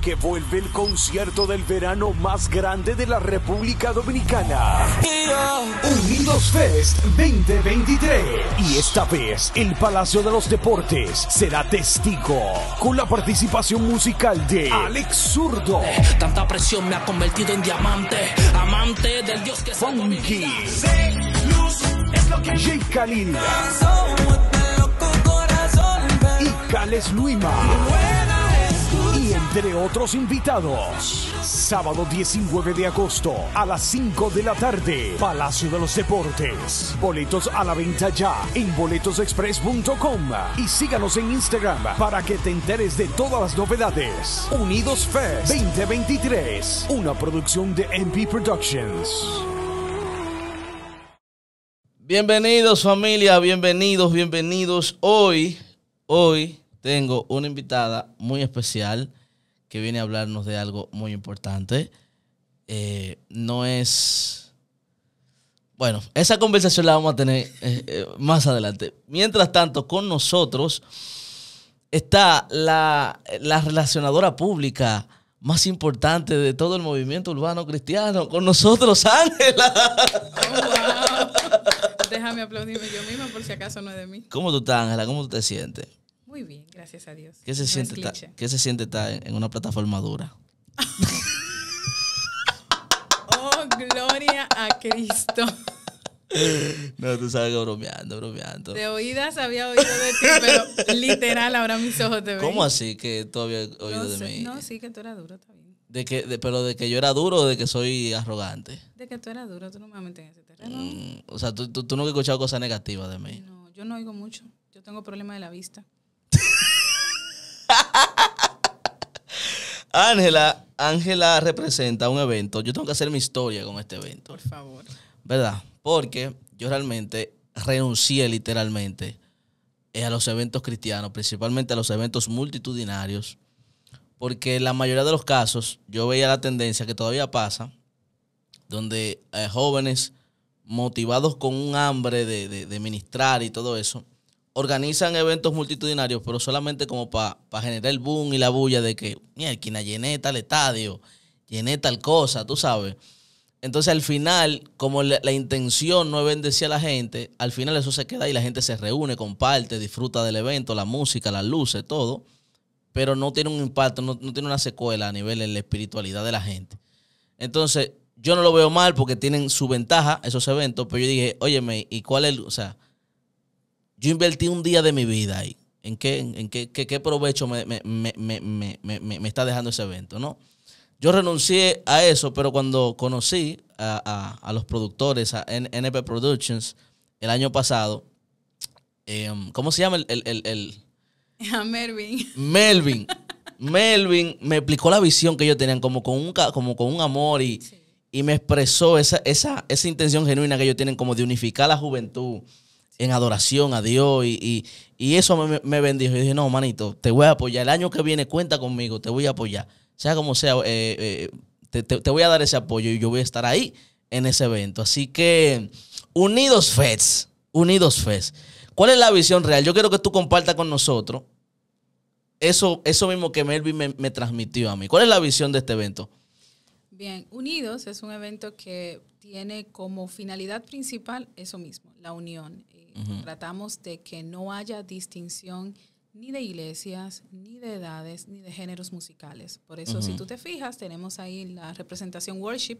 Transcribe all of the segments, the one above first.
que vuelve el concierto del verano más grande de la República Dominicana. Unidos Fest 2023. Y esta vez el Palacio de los Deportes será testigo con la participación musical de Alex Zurdo. Tanta presión me ha convertido en diamante, amante del Dios que es. Funky. J. Khalil. Y Cales Luima entre otros invitados. Sábado 19 de agosto a las 5 de la tarde, Palacio de los Deportes. Boletos a la venta ya en boletosexpress.com y síganos en Instagram para que te enteres de todas las novedades. Unidos Fest 2023, una producción de MP Productions. Bienvenidos familia, bienvenidos, bienvenidos. Hoy, hoy tengo una invitada muy especial que viene a hablarnos de algo muy importante. Eh, no es... Bueno, esa conversación la vamos a tener eh, eh, más adelante. Mientras tanto, con nosotros está la, la relacionadora pública más importante de todo el movimiento urbano cristiano. Con nosotros, Ángela. Déjame aplaudirme yo misma por si acaso no es de mí. ¿Cómo tú estás, Ángela? ¿Cómo tú te sientes? Muy bien, gracias a Dios. ¿Qué se, siente, ¿qué se siente estar en una plataforma dura? oh, gloria a Cristo. No, tú sabes que bromeando, bromeando. De oídas había oído de ti, pero literal ahora mis ojos te ven. ¿Cómo así que tú habías oído de mí? No, sí, que tú eras duro también. De que, ¿Pero de que yo era duro o de que soy arrogante? De que tú eras duro, tú no me metes en ese terreno. Mm, o sea, tú, tú, tú nunca has escuchado cosas negativas de mí. No, yo no oigo mucho. Yo tengo problemas de la vista. Ángela, Ángela representa un evento. Yo tengo que hacer mi historia con este evento. Por favor. ¿Verdad? Porque yo realmente renuncié literalmente eh, a los eventos cristianos, principalmente a los eventos multitudinarios, porque en la mayoría de los casos yo veía la tendencia que todavía pasa, donde eh, jóvenes motivados con un hambre de, de ministrar y todo eso, organizan eventos multitudinarios, pero solamente como para generar el boom y la bulla de que, mira, llené tal estadio, llené tal cosa, tú sabes. Entonces al final, como la, intención no es bendecir a la gente, al final eso se queda y la gente se reúne, comparte, disfruta del evento, la música, las luces, todo, pero no tiene un impacto, no, tiene una secuela a nivel de la espiritualidad de la gente. Entonces, yo no lo veo mal porque tienen su ventaja esos eventos, pero yo dije, óyeme, ¿y cuál es? O sea, yo invertí un día de mi vida ahí. ¿En qué, provecho me, está dejando ese evento? ¿no? Yo renuncié a eso, pero cuando conocí a, los productores, a NP Productions, el año pasado, em, ¿cómo se llama el, Melvin. Melvin. Melvin me explicó la visión que ellos tenían, como con un, como con un amor y, y me expresó esa, esa, esa intención genuina que ellos tienen como de unificar la juventud en adoración a Dios y, eso me, me, bendijo. Y dije, no, manito, te voy a apoyar. El año que viene cuenta conmigo, te voy a apoyar. Sea como sea, eh, eh, te, voy a dar ese apoyo y yo voy a estar ahí en ese evento. Así que, Unidos Feds, Unidos Feds. ¿Cuál es la visión real? Yo quiero que tú compartas con nosotros eso, eso mismo que Melvin me transmitió a mí. ¿Cuál es la visión de este evento? Bien, Unidos es un evento que tiene como finalidad principal eso mismo, la unión. Eh, tratamos de que no haya distinción ni de iglesias, ni de edades, ni de géneros musicales. Por eso, si tú te fijas, tenemos ahí la representación worship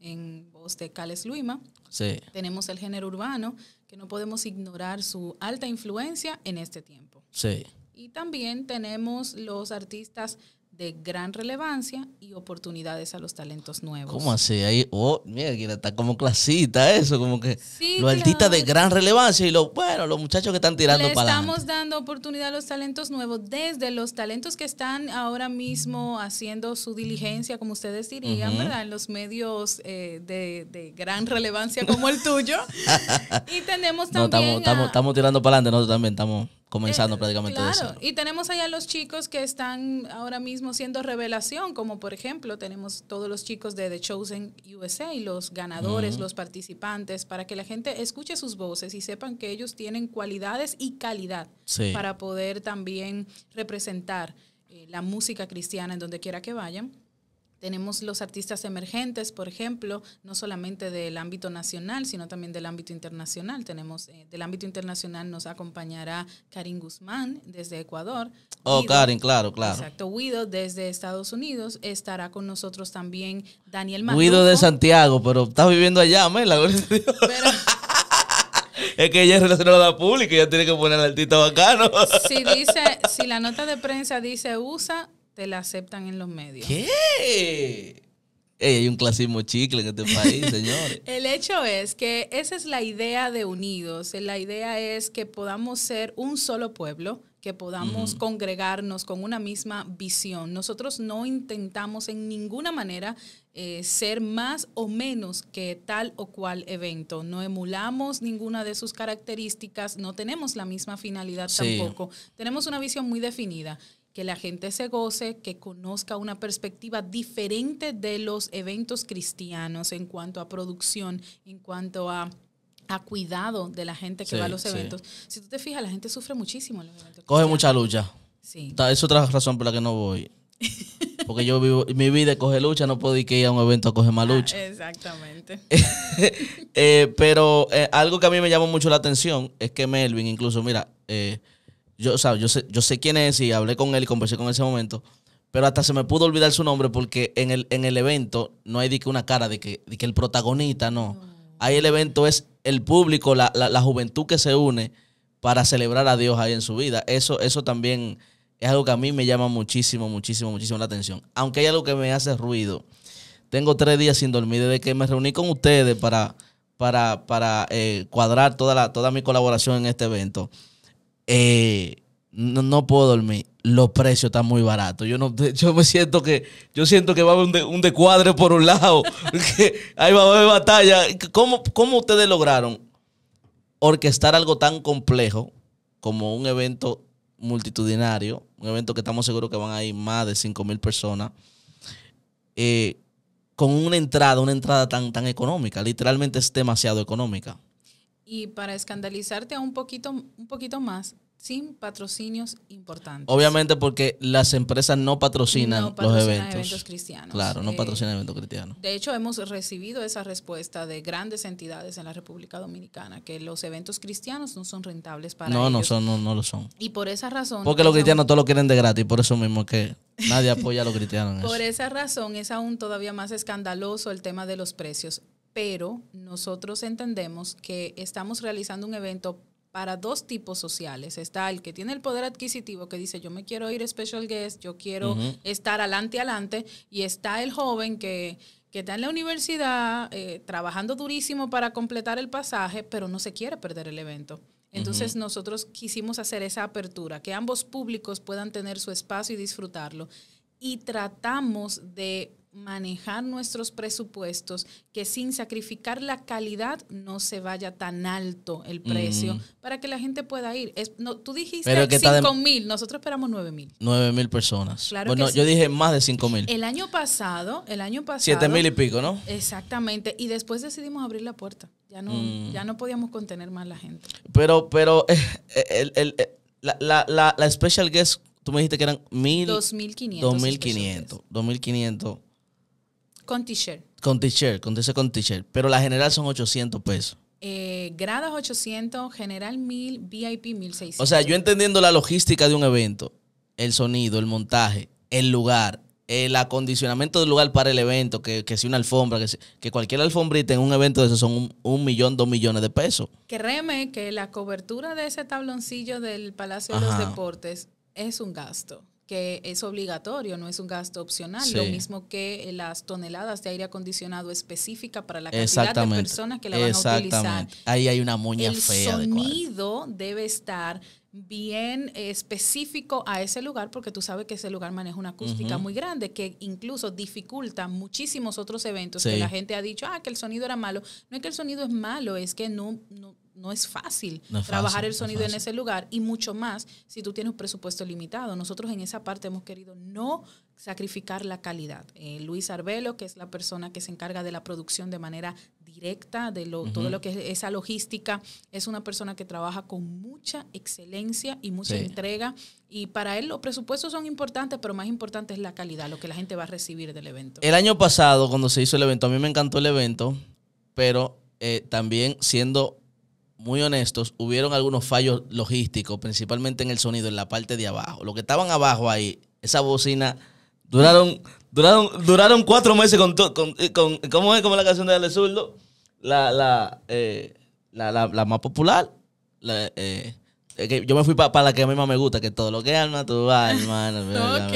en voz de Cales Luima. Sí. Tenemos el género urbano, que no podemos ignorar su alta influencia en este tiempo. Sí. Y también tenemos los artistas de gran relevancia y oportunidades a los talentos nuevos. ¿Cómo así? Ahí, oh, mira, está como clasita eso, como que los de gran relevancia y los, bueno, los muchachos que están tirando para adelante. Estamos dando oportunidad a los talentos nuevos, desde los talentos que están ahora mismo haciendo su diligencia, como ustedes dirían, ¿verdad? En los medios eh, de, gran relevancia como el tuyo. y tenemos también. estamos, estamos, estamos tirando para adelante, nosotros también estamos comenzando eh, prácticamente Y tenemos allá los chicos que están ahora mismo siendo revelación, como por ejemplo tenemos todos los chicos de The Chosen USA, los ganadores, los participantes, para que la gente escuche sus voces y sepan que ellos tienen cualidades y calidad para poder también representar eh, la música cristiana en donde quiera que vayan tenemos los artistas emergentes, por ejemplo, no solamente del ámbito nacional, sino también del ámbito internacional. Tenemos eh, del ámbito internacional nos acompañará Karin Guzmán desde Ecuador. Oh, Karin, claro, claro. Exacto, Guido desde Estados Unidos estará con nosotros también Daniel Matufo. Guido de Santiago, pero está viviendo allá, Mela. Pero, es que ella es relacionada pública y ella tiene que poner al artista bacano. Si dice, si la nota de prensa dice USA, te la aceptan en los medios. ¿Qué? hay un clasismo chicle en este país, señores. El hecho es que esa es la idea de Unidos. La idea es que podamos ser un solo pueblo, que podamos congregarnos con una misma visión. Nosotros no intentamos en ninguna manera eh, ser más o menos que tal o cual evento. No emulamos ninguna de sus características, no tenemos la misma finalidad tampoco. Tenemos una visión muy definida que la gente se goce, que conozca una perspectiva diferente de los eventos cristianos en cuanto a producción, en cuanto a, cuidado de la gente que va a los eventos. Si tú te fijas, la gente sufre muchísimo en los eventos. Coge mucha lucha. Sí. Es otra razón por la que no voy. Porque yo vivo, mi vida coge lucha, no puedo ir que ir a un evento a coger más ah, lucha. exactamente. Eh, pero eh, algo que a mí me llamó mucho la atención es que Melvin, incluso, mira, eh, yo, yo, sé, yo sé quién es y hablé con él y conversé con él ese momento, pero hasta se me pudo olvidar su nombre porque en el, en el evento no hay de que una cara de que, de que el protagonista, no. Ahí el evento es el público, la, la, la, juventud que se une para celebrar a Dios ahí en su vida. Eso, eso también es algo que a mí me llama muchísimo, muchísimo, muchísimo la atención. Aunque hay algo que me hace ruido. Tengo tres días sin dormir desde que me reuní con ustedes para, para, para eh, cuadrar toda, la, toda mi colaboración en este evento eh, no, puedo dormir. Los precios están muy baratos. Yo no, yo me siento que, yo siento que va a haber un, de, descuadre por un lado. que ahí va a haber batalla. ¿Cómo, ¿Cómo ustedes lograron orquestar algo tan complejo como un evento multitudinario? Un evento que estamos seguros que van a ir más de 5 mil personas. Eh, con una entrada, una entrada tan, tan económica. Literalmente es demasiado económica. Y para escandalizarte un poquito, un poquito más, sin patrocinios importantes. Obviamente porque las empresas no patrocinan, no patrocinan los eventos. cristianos. Claro, no eh, patrocinan eventos cristianos. De hecho, hemos recibido esa respuesta de grandes entidades en la República Dominicana, que los eventos cristianos no son rentables para ellos. No, son, no, no lo son. Y por esa razón... Porque los cristianos todos lo quieren de gratis, por eso mismo que nadie apoya a los cristianos. por esa razón es aún todavía más escandaloso el tema de los precios pero nosotros entendemos que estamos realizando un evento para dos tipos sociales. Está el que tiene el poder adquisitivo, que dice, yo me quiero ir special guest, yo quiero estar adelante, adelante, y está el joven que, está en la universidad eh, trabajando durísimo para completar el pasaje, pero no se quiere perder el evento. Entonces nosotros quisimos hacer esa apertura, que ambos públicos puedan tener su espacio y disfrutarlo. Y tratamos de manejar nuestros presupuestos, que sin sacrificar la calidad no se vaya tan alto el precio para que la gente pueda ir. Es, no, tú dijiste 5 mil, nosotros esperamos 9 mil. 9 mil personas. bueno, yo dije más de 5 mil. El año pasado, el año pasado. 7 mil y pico, ¿no? Exactamente. Y después decidimos abrir la puerta. Ya no, mm. ya no podíamos contener más la gente. Pero, pero el, el, la, la, la, special guest tú me dijiste que eran mil. dos mil 2.500. Con t-shirt. Con t-shirt, con t Pero la general son 800 pesos. Eh, gradas 800, general 1000, VIP 1600. O sea, yo entendiendo la logística de un evento, el sonido, el montaje, el lugar, el acondicionamiento del lugar para el evento, que, que si una alfombra, que, que cualquier alfombrita en un evento de esos son un, millón, dos millones de pesos. Créeme que la cobertura de ese tabloncillo del Palacio de los Deportes es un gasto que es obligatorio, no es un gasto opcional, lo mismo que eh, las toneladas de aire acondicionado específica para la cantidad de personas que la van a utilizar. Ahí hay una moña El fea. El sonido debe estar bien eh, específico a ese lugar porque tú sabes que ese lugar maneja una acústica muy grande que incluso dificulta muchísimos otros eventos que la gente ha dicho, ah, que el sonido era malo. No es que el sonido es malo, es que no no es fácil trabajar el sonido en ese lugar y mucho más si tú tienes un presupuesto limitado. Nosotros en esa parte hemos querido no sacrificar la calidad. Eh, Luis Arbelo, que es la persona que se encarga de la producción de manera directa, de lo, todo lo que es esa logística, es una persona que trabaja con mucha excelencia y mucha entrega. Y para él los presupuestos son importantes, pero más importante es la calidad, lo que la gente va a recibir del evento. El año pasado, cuando se hizo el evento, a mí me encantó el evento, pero eh, también siendo muy honestos, hubieron algunos fallos logísticos, principalmente en el sonido, en la parte de abajo. lo que estaban abajo ahí, esa bocina, duraron, duraron, duraron cuatro meses con, con, eh, con ¿cómo es? Como la canción de Ale Zurdo, la, la, eh, la, la, más popular. Eh, yo me fui para la que a mí más me gusta, que todo lo que es alma tú vas, hermano.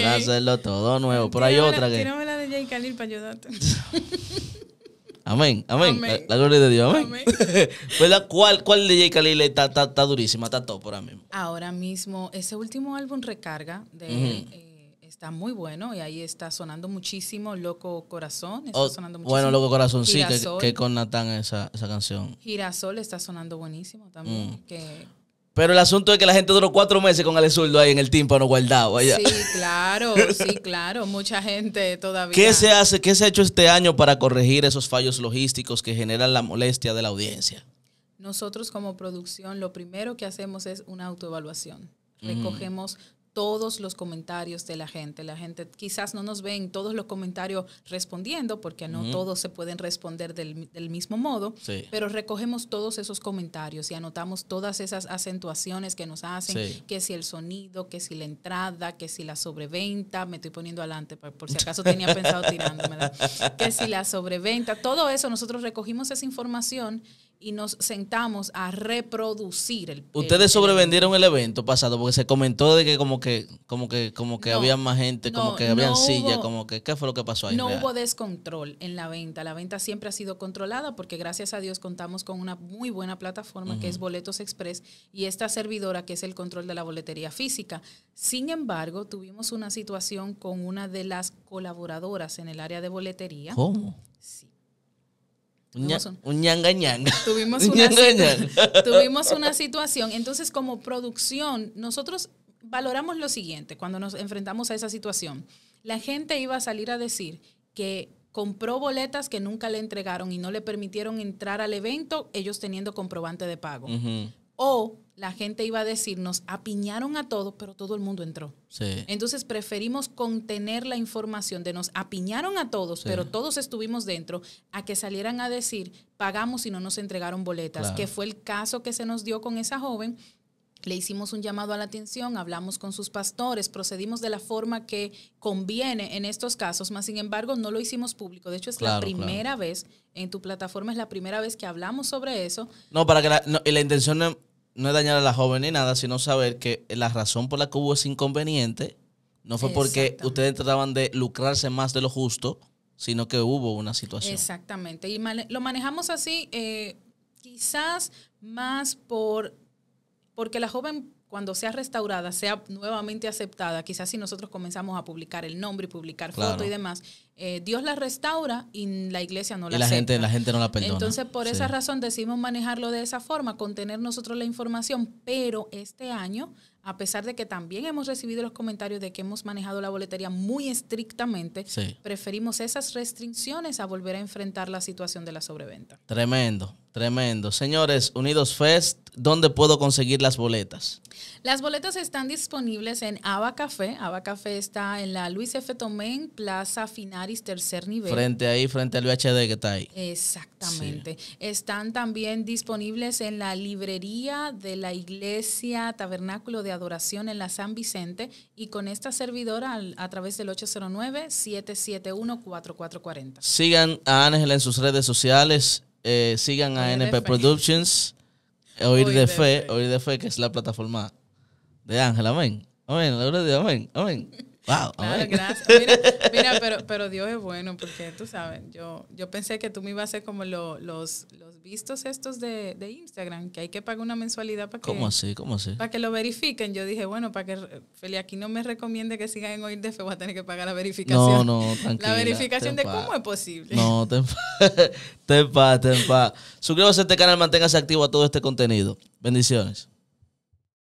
Hacerlo todo nuevo. Pero hay otra que. la de Khalil para ayudarte. Amén, amén. La, gloria de Dios, amén. ¿Cuál, de Khalil está, está, está, durísima, está top ahora mismo? Ahora mismo, ese último álbum Recarga de, eh, está muy bueno y ahí está sonando muchísimo Loco Corazón. Oh, sonando muchísimo. Bueno, Loco Corazón, sí, que, con Natán esa, esa canción. Girasol está sonando buenísimo también. Mm. Que, pero el asunto es que la gente duró cuatro meses con el zurdo ahí en el tímpano guardado allá. Sí, claro, sí, claro. Mucha gente todavía. ¿Qué se hace, qué se ha hecho este año para corregir esos fallos logísticos que generan la molestia de la audiencia? Nosotros como producción lo primero que hacemos es una autoevaluación. Recogemos todos los comentarios de la gente. La gente quizás no nos ven todos los comentarios respondiendo, porque no todos se pueden responder del, mismo modo, pero recogemos todos esos comentarios y anotamos todas esas acentuaciones que nos hacen, que si el sonido, que si la entrada, que si la sobreventa, me estoy poniendo adelante por, por si acaso tenía pensado tirándome, que si la sobreventa, todo eso, nosotros recogimos esa información y nos sentamos a reproducir el Ustedes sobrevendieron el evento pasado porque se comentó de que como que como que como que había más gente, como que habían silla como que qué fue lo que pasó ahí. No hubo descontrol en la venta. La venta siempre ha sido controlada porque gracias a Dios contamos con una muy buena plataforma que es Boletos Express y esta servidora que es el control de la boletería física. Sin embargo, tuvimos una situación con una de las colaboradoras en el área de boletería. ¿Cómo? Sí un, Tuvimos, una situación. Entonces, como producción, nosotros valoramos lo siguiente cuando nos enfrentamos a esa situación. La gente iba a salir a decir que compró boletas que nunca le entregaron y no le permitieron entrar al evento, ellos teniendo comprobante de pago. O la gente iba a decir, nos apiñaron a todos, pero todo el mundo entró. Entonces preferimos contener la información de nos apiñaron a todos, pero todos estuvimos dentro, a que salieran a decir, pagamos y no nos entregaron boletas, que fue el caso que se nos dio con esa joven. Le hicimos un llamado a la atención, hablamos con sus pastores, procedimos de la forma que conviene en estos casos, más sin embargo no lo hicimos público. De hecho, es la primera vez en tu plataforma, es la primera vez que hablamos sobre eso. No, para que no, la intención no es dañar a la joven ni nada, sino saber que la razón por la que hubo ese inconveniente no fue porque ustedes trataban de lucrarse más de lo justo, sino que hubo una situación. Exactamente. Y lo manejamos así, eh, quizás más por porque la joven cuando sea restaurada, sea nuevamente aceptada, quizás si nosotros comenzamos a publicar el nombre y publicar foto y demás, eh, Dios la restaura y la iglesia no la, Gente, la gente no la perdona. Entonces, por esa razón decidimos manejarlo de esa forma, contener nosotros la información, pero este año, a pesar de que también hemos recibido los comentarios de que hemos manejado la boletería muy estrictamente, preferimos esas restricciones a volver a enfrentar la situación de la sobreventa. Tremendo, tremendo. Señores, Unidos Fest ¿dónde puedo conseguir las boletas? Las boletas están disponibles en Aba Café. Aba Café está en la Luis F. Tomén, Plaza Finaris, tercer nivel. Frente ahí, frente al VHD que está ahí. Exactamente. Están también disponibles en la librería de la Iglesia Tabernáculo de Adoración en la San Vicente y con esta servidora a través del 809-771-4440. Sigan a Ángel en sus redes sociales, eh, sigan a NP Productions Oír, de, fe, Oír de Fe, que es la plataforma de Ángel. Amén. Amén. Amén. Amén. Wow, Amén. gracias. Mira, pero, Dios es bueno porque tú sabes, yo, yo pensé que tú me ibas a ser como los vistos estos de, Instagram, que hay que pagar una mensualidad para que, ¿Cómo así? ¿Cómo Para que lo verifiquen. Yo dije, bueno, para que Feli aquí no me recomiende que sigan en fe voy a tener que pagar la verificación. No, no, tranquila. La verificación de cómo es posible. No, ten paz, ten paz, ten paz. Suscríbase a este canal, manténgase activo a todo este contenido. Bendiciones.